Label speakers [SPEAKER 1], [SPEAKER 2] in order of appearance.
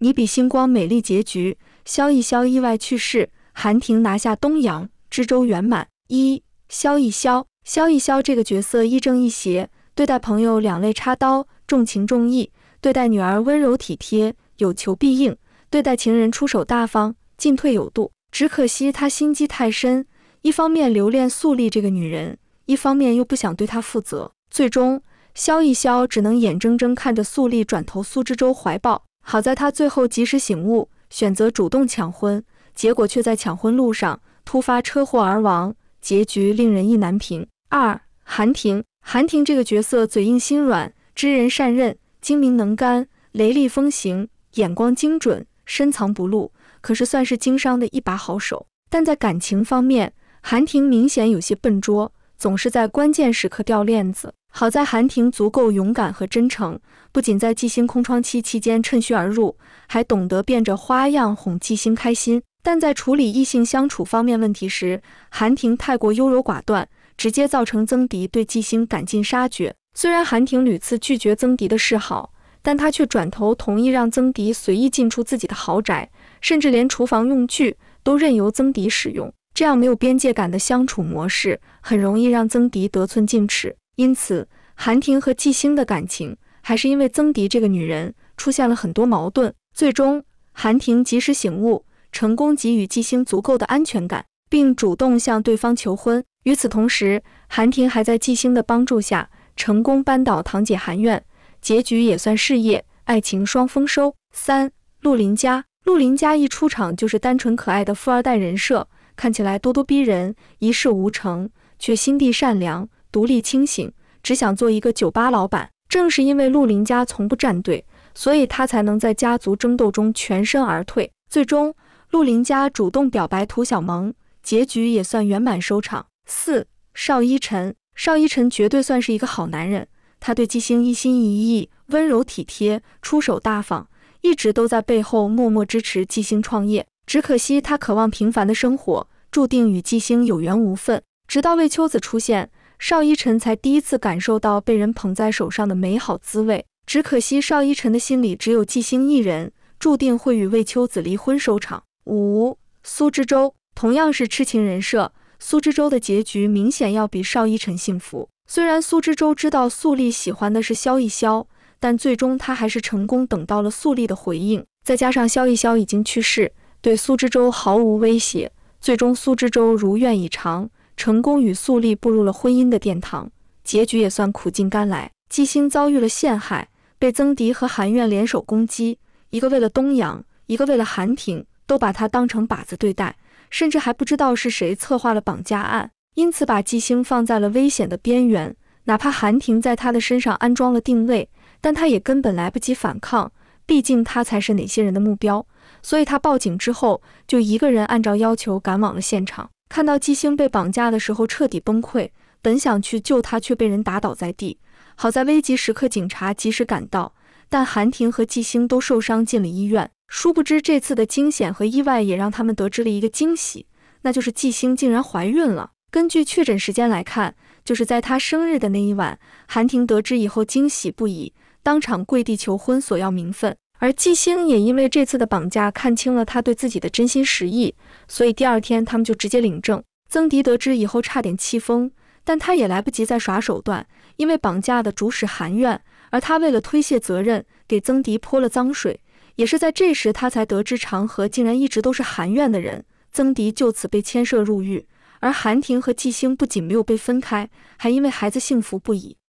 [SPEAKER 1] 你比星光美丽结局，萧逸萧意外去世，韩婷拿下东阳，知州圆满。一萧逸萧，萧逸萧这个角色亦正亦邪，对待朋友两肋插刀，重情重义；对待女儿温柔体贴，有求必应；对待情人出手大方，进退有度。只可惜他心机太深，一方面留恋素丽这个女人，一方面又不想对她负责，最终萧逸萧只能眼睁睁看着素丽转投苏知州怀抱。好在他最后及时醒悟，选择主动抢婚，结果却在抢婚路上突发车祸而亡，结局令人意难平。二韩婷，韩婷这个角色嘴硬心软，知人善任，精明能干，雷厉风行，眼光精准，深藏不露，可是算是经商的一把好手。但在感情方面，韩婷明显有些笨拙，总是在关键时刻掉链子。好在韩婷足够勇敢和真诚，不仅在纪星空窗期期间趁虚而入，还懂得变着花样哄纪星开心。但在处理异性相处方面问题时，韩婷太过优柔寡断，直接造成曾迪对纪星赶尽杀绝。虽然韩婷屡次拒绝曾迪的示好，但他却转头同意让曾迪随意进出自己的豪宅，甚至连厨房用具都任由曾迪使用。这样没有边界感的相处模式，很容易让曾迪得寸进尺，因此。韩婷和纪星的感情，还是因为曾迪这个女人出现了很多矛盾。最终，韩婷及时醒悟，成功给予纪星足够的安全感，并主动向对方求婚。与此同时，韩婷还在纪星的帮助下，成功扳倒堂姐韩愿，结局也算事业、爱情双丰收。三、陆林家，陆林家一出场就是单纯可爱的富二代人设，看起来咄咄逼人，一事无成，却心地善良，独立清醒。只想做一个酒吧老板。正是因为陆林家从不站队，所以他才能在家族争斗中全身而退。最终，陆林家主动表白涂小萌，结局也算圆满收场。四，邵一晨，邵一晨绝对算是一个好男人。他对纪星一心一意，温柔体贴，出手大方，一直都在背后默默支持纪星创业。只可惜他渴望平凡的生活，注定与纪星有缘无分。直到魏秋子出现。邵一晨才第一次感受到被人捧在手上的美好滋味，只可惜邵一晨的心里只有纪星一人，注定会与魏秋子离婚收场。五苏之舟同样是痴情人设，苏之舟的结局明显要比邵一晨幸福。虽然苏之舟知道素丽喜欢的是萧逸萧，但最终他还是成功等到了素丽的回应。再加上萧逸萧已经去世，对苏之舟毫无威胁，最终苏之舟如愿以偿。成功与素丽步入了婚姻的殿堂，结局也算苦尽甘来。纪星遭遇了陷害，被曾迪和韩苑联手攻击，一个为了东阳，一个为了韩婷，都把他当成靶子对待，甚至还不知道是谁策划了绑架案，因此把纪星放在了危险的边缘。哪怕韩婷在他的身上安装了定位，但他也根本来不及反抗，毕竟他才是哪些人的目标。所以他报警之后，就一个人按照要求赶往了现场。看到纪星被绑架的时候，彻底崩溃。本想去救他，却被人打倒在地。好在危急时刻，警察及时赶到，但韩婷和纪星都受伤，进了医院。殊不知，这次的惊险和意外也让他们得知了一个惊喜，那就是纪星竟然怀孕了。根据确诊时间来看，就是在他生日的那一晚，韩婷得知以后惊喜不已，当场跪地求婚，索要名分。而纪星也因为这次的绑架看清了他对自己的真心实意，所以第二天他们就直接领证。曾迪得知以后差点气疯，但他也来不及再耍手段，因为绑架的主使韩怨，而他为了推卸责任给曾迪泼了脏水。也是在这时，他才得知长河竟然一直都是韩怨的人，曾迪就此被牵涉入狱。而韩婷和纪星不仅没有被分开，还因为孩子幸福不已。